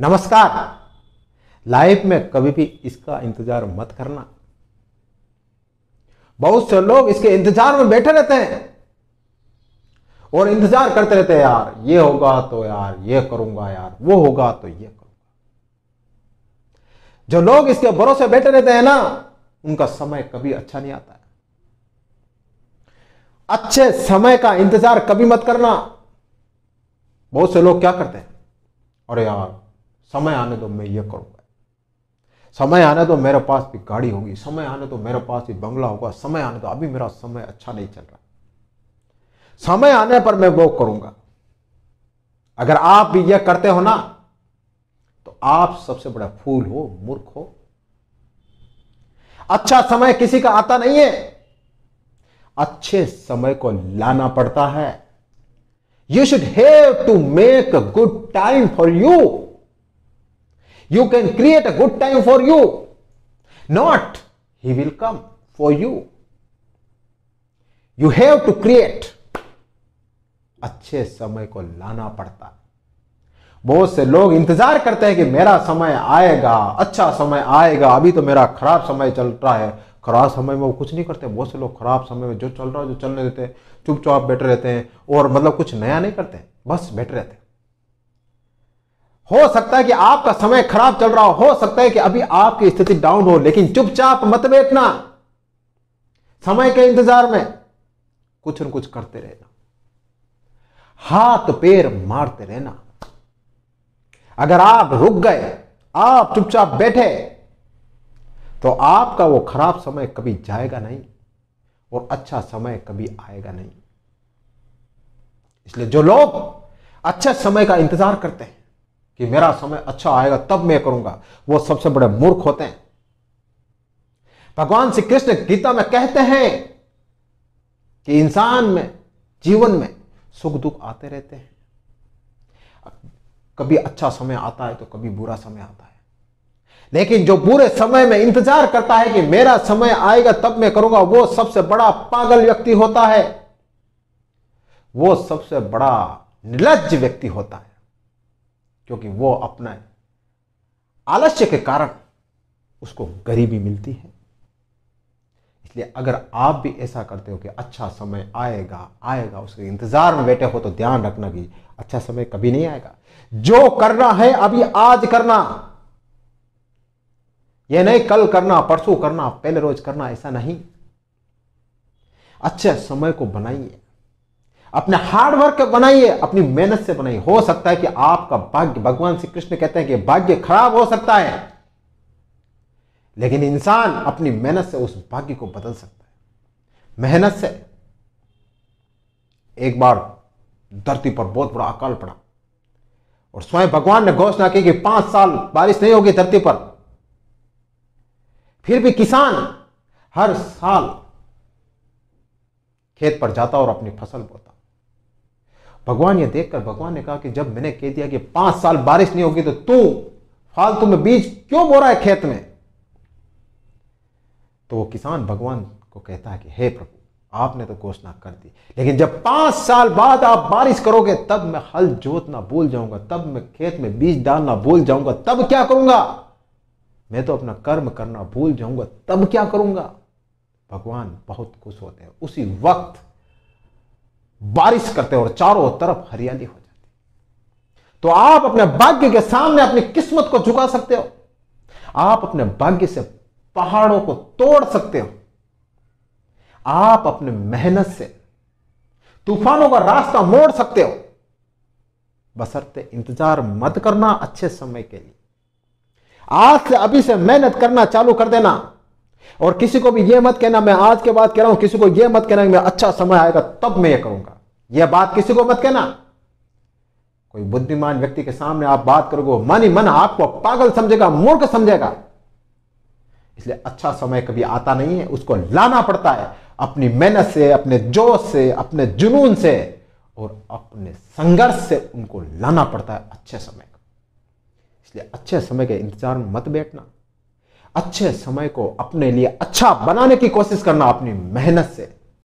नमस्कार लाइफ में कभी भी इसका इंतजार मत करना बहुत से लोग इसके इंतजार में बैठे रहते हैं और इंतजार करते रहते हैं यार ये होगा तो यार ये करूंगा यार वो होगा तो ये करूंगा जो लोग इसके भरोसे बैठे रहते हैं ना उनका समय कभी अच्छा नहीं आता है अच्छे समय का इंतजार कभी मत करना बहुत से लोग क्या करते हैं अरे यार समय आने तो मैं ये करूँगा समय आने तो मेरे पास भी गाड़ी होगी समय आने तो मेरे पास भी बंगला होगा समय आने तो अभी मेरा समय अच्छा नहीं चल रहा समय आने पर मैं वो करूंगा अगर आप भी यह करते हो ना तो आप सबसे बड़ा फूल हो मूर्ख हो अच्छा समय किसी का आता नहीं है अच्छे समय को लाना पड़ता है you should have to make a good time for you You can create a good time for you. Not he will come for you. You have to create. अच्छे समय को लाना पड़ता है बहुत से लोग इंतजार करते हैं कि मेरा समय आएगा अच्छा समय आएगा अभी तो मेरा खराब समय चल रहा है खराब समय में वो कुछ नहीं करते बहुत से लोग खराब समय में जो चल रहा है जो चलने देते हैं चुपचाप बैठे रहते हैं और मतलब कुछ नया नहीं करते बस बैठे रहते हैं हो सकता है कि आपका समय खराब चल रहा हो, हो सकता है कि अभी आपकी स्थिति डाउन हो लेकिन चुपचाप मत बैठना समय के इंतजार में कुछ न कुछ करते रहना हाथ पैर मारते रहना अगर आप रुक गए आप चुपचाप बैठे तो आपका वो खराब समय कभी जाएगा नहीं और अच्छा समय कभी आएगा नहीं इसलिए जो लोग अच्छे समय का इंतजार करते हैं कि मेरा समय अच्छा आएगा तब मैं करूंगा वो सबसे बड़े मूर्ख होते हैं भगवान श्री कृष्ण गीता में कहते हैं कि इंसान में जीवन में सुख दुख आते रहते हैं कभी अच्छा समय आता है तो कभी बुरा समय आता है लेकिन जो बुरे समय में इंतजार करता है कि मेरा समय आएगा तब मैं करूंगा वो सबसे बड़ा पागल व्यक्ति होता है वो सबसे बड़ा निर्लज व्यक्ति होता है क्योंकि वो अपना आलस्य के कारण उसको गरीबी मिलती है इसलिए अगर आप भी ऐसा करते हो कि अच्छा समय आएगा आएगा उसके इंतजार में बैठे हो तो ध्यान रखना कि अच्छा समय कभी नहीं आएगा जो करना है अभी आज करना यह नहीं कल करना परसों करना पहले रोज करना ऐसा नहीं अच्छे समय को बनाइए अपने हार्डवर्क बनाइए अपनी मेहनत से बनाइए हो सकता है कि आपका भाग्य भगवान श्री कृष्ण कहते हैं कि भाग्य खराब हो सकता है लेकिन इंसान अपनी मेहनत से उस भाग्य को बदल सकता है मेहनत से एक बार धरती पर बहुत बड़ा अकाल पड़ा और स्वयं भगवान ने घोषणा की कि पांच साल बारिश नहीं होगी धरती पर फिर भी किसान हर साल खेत पर जाता और अपनी फसल बोता भगवान ये देखकर भगवान ने कहा कि जब मैंने कह दिया कि पांच साल बारिश नहीं होगी तो तू फालतू में बीज क्यों बो रहा है खेत में तो वो किसान भगवान को कहता है कि हे प्रभु आपने तो घोषणा कर दी लेकिन जब पांच साल बाद आप बारिश करोगे तब मैं हल जोतना भूल जाऊंगा तब मैं खेत में बीज डालना भूल जाऊंगा तब क्या करूंगा मैं तो अपना कर्म करना भूल जाऊंगा तब क्या करूंगा भगवान बहुत खुश होते हैं उसी वक्त बारिश करते और चारों तरफ हरियाली हो जाती तो आप अपने भाग्य के सामने अपनी किस्मत को झुका सकते हो आप अपने भाग्य से पहाड़ों को तोड़ सकते हो आप अपने मेहनत से तूफानों का रास्ता मोड़ सकते हो बसरते इंतजार मत करना अच्छे समय के लिए आज से अभी से मेहनत करना चालू कर देना और किसी को भी यह मत कहना मैं आज के बाद कह रहा हूं किसी को यह मत कहना कि मैं अच्छा समय आएगा तब मैं यह करूंगा यह बात किसी को मत कहना कोई बुद्धिमान व्यक्ति के सामने आप बात करोगे मन ही मन आपको पागल समझेगा मूर्ख समझेगा इसलिए अच्छा समय कभी आता नहीं है उसको लाना पड़ता है अपनी मेहनत से अपने जोश से अपने जुनून से और अपने संघर्ष से उनको लाना पड़ता है अच्छे समय का इसलिए अच्छे समय के इंतजार में मत बैठना अच्छे समय को अपने लिए अच्छा बनाने की कोशिश करना अपनी मेहनत से